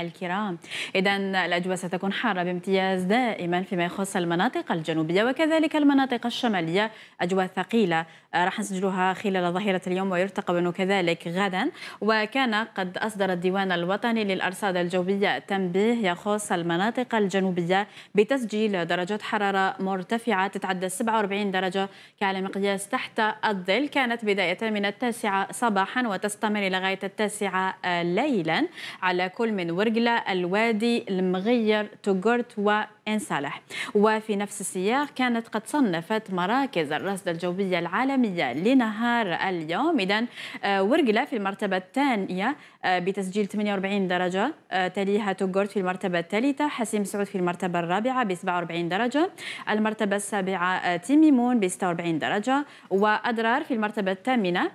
الكرام إذا الأجواء ستكون حارة بامتياز دائما فيما يخص المناطق الجنوبية وكذلك المناطق الشمالية أجواء ثقيلة آه، راح نسجلها خلال ظهيرة اليوم ويرتقب أنه كذلك غدا وكان قد أصدر الديوان الوطني للأرصاد الجوية تنبيه يخص المناطق الجنوبية بتسجيل درجات حرارة مرتفعة تتعدى 47 درجة كعلى مقياس تحت الظل كانت بداية من التاسعة صباحا وتستمر إلى غاية التاسعة ليلا على كل من ورقلة الوادي المغير تقرت وإن صالح وفي نفس السياق كانت قد صنفت مراكز الرصد الجوية العالمية لنهار اليوم إذا آه، ورقلة في المرتبة الثانية آه، بتسجيل 48 درجة آه، تليها توغورت في المرتبة الثالثة حسيم سعود في المرتبة الرابعة ب 47 درجة المرتبة السابعة تيميمون ب 46 درجة وأدرار في المرتبة الثامنة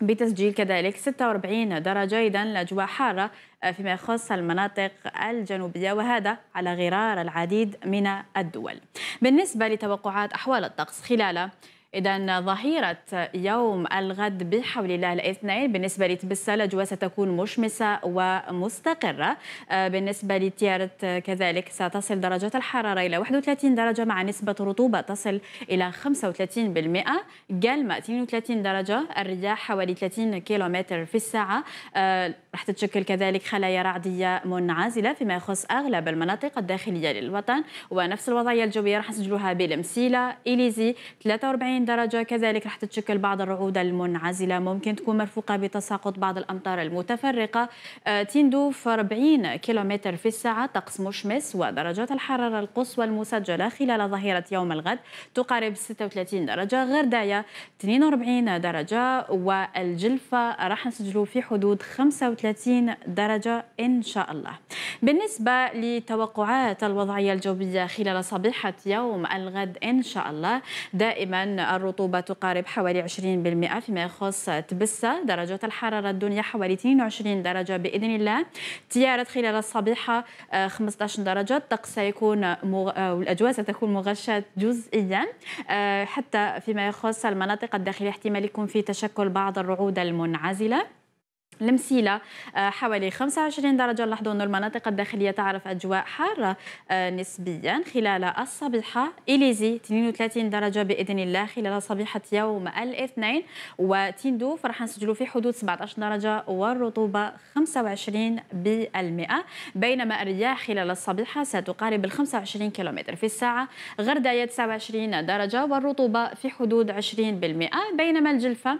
بتسجيل كذلك 46 درجة ايضا الأجواء حارة آه، فيما يخص المناطق الجنوبية وهذا على غرار العديد من الدول بالنسبة لتوقعات أحوال الطقس خلال إذا ظهيرة يوم الغد بحول الله الاثنين بالنسبة لتبسلج وستكون مشمسة ومستقرة آه، بالنسبة لتيارت آه، كذلك ستصل درجة الحرارة إلى 31 درجة مع نسبة رطوبة تصل إلى 35% قلمة 32 درجة الرياح حوالي 30 كيلومتر في الساعة آه، رح تتشكل كذلك خلايا رعدية منعزلة فيما يخص أغلب المناطق الداخلية للوطن ونفس الوضعية الجوية رح نسجلوها بالمسيلة إليزي 43 40 درجة كذلك رح تتشكل بعض الرعود المنعزلة ممكن تكون مرفوقة بتساقط بعض الأمطار المتفرقة آه، تندوف 40 كيلومتر في الساعة طقس مشمس ودرجات الحرارة القصوى المسجلة خلال ظهيرة يوم الغد تقارب 36 درجة غردايا 42 درجة والجلفة راح نسجلوا في حدود 35 درجة إن شاء الله بالنسبة لتوقعات الوضعية الجوية خلال صبيحة يوم الغد إن شاء الله دائما الرطوبة تقارب حوالي 20% فيما يخص تبسة درجات الحرارة الدنيا حوالي 22 درجة بإذن الله تيارت خلال الصبيحة آه، 15 درجة الطقس سيكون مغ... آه، الأجواء ستكون مغشاة جزئيا آه، حتى فيما يخص المناطق الداخلية احتمال يكون في تشكل بعض الرعود المنعزلة المسيلة آه، حوالي 25 درجة لاحظوا أن المناطق الداخلية تعرف أجواء حارة آه، نسبيا خلال الصبيحة إليزي 32 درجة بإذن الله خلال صبيحة يوم الاثنين وتيندو راح نسجلوا في حدود 17 درجة والرطوبة 25% بالمئة. بينما الرياح خلال الصبيحة ستقارب ال 25 كيلومتر في الساعة غرداية 29 درجة والرطوبة في حدود 20% بالمئة. بينما الجلفة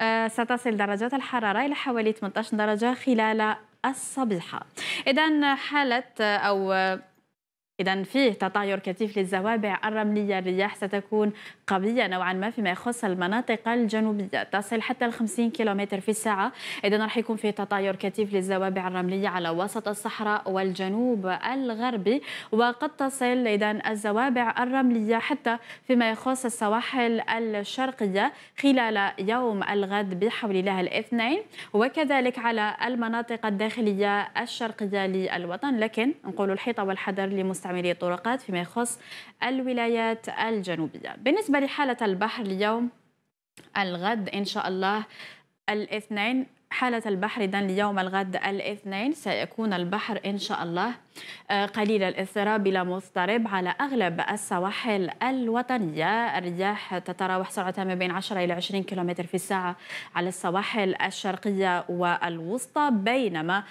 آه، ستصل درجات الحرارة إلى حوالي 18 درجة خلال الصبيحة إذا حالة آه، أو إذا فيه تطاير كثيف للزوابع الرملية الرياح ستكون قوية نوعا ما فيما يخص المناطق الجنوبية تصل حتى ال 50 كم في الساعة إذا راح يكون فيه تطاير كثيف للزوابع الرملية على وسط الصحراء والجنوب الغربي وقد تصل إذا الزوابع الرملية حتى فيما يخص السواحل الشرقية خلال يوم الغد بحول الله الاثنين وكذلك على المناطق الداخلية الشرقية للوطن لكن نقول الحيطة والحذر لمستعد عملية الطرقات فيما يخص الولايات الجنوبية بالنسبة لحالة البحر اليوم الغد إن شاء الله الاثنين حالة البحر إذن ليوم الغد الاثنين سيكون البحر إن شاء الله آه، قليل الاضطراب إلى مضطرب على أغلب السواحل الوطنية الرياح تتراوح سرعتها ما بين 10 إلى 20 كم في الساعة على السواحل الشرقية والوسطى بينما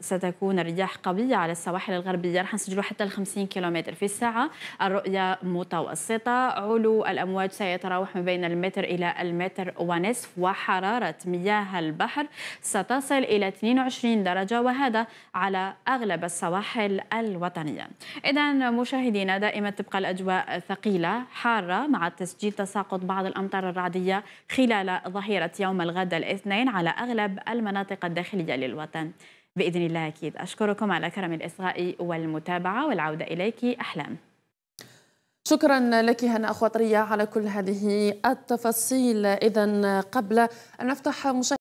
ستكون الرياح قوية على السواحل الغربية رح نسجلوا حتى 50 كم في الساعة الرؤية متوسطة علو الأمواج سيتراوح ما بين المتر إلى المتر ونصف وحرارة مياه البحر الأمطار ستصل إلى 22 درجة وهذا على أغلب السواحل الوطنية إذا مشاهدينا دائما تبقى الأجواء ثقيلة حارة مع تسجيل تساقط بعض الأمطار الرعدية خلال ظهيرة يوم الغد الاثنين على أغلب المناطق الداخلية للوطن بإذن الله أكيد أشكركم على كرم الإصغاء والمتابعة والعودة إليك أحلام شكرا لك هنا أخوة على كل هذه التفاصيل إذا قبل أن نفتح مشاهدة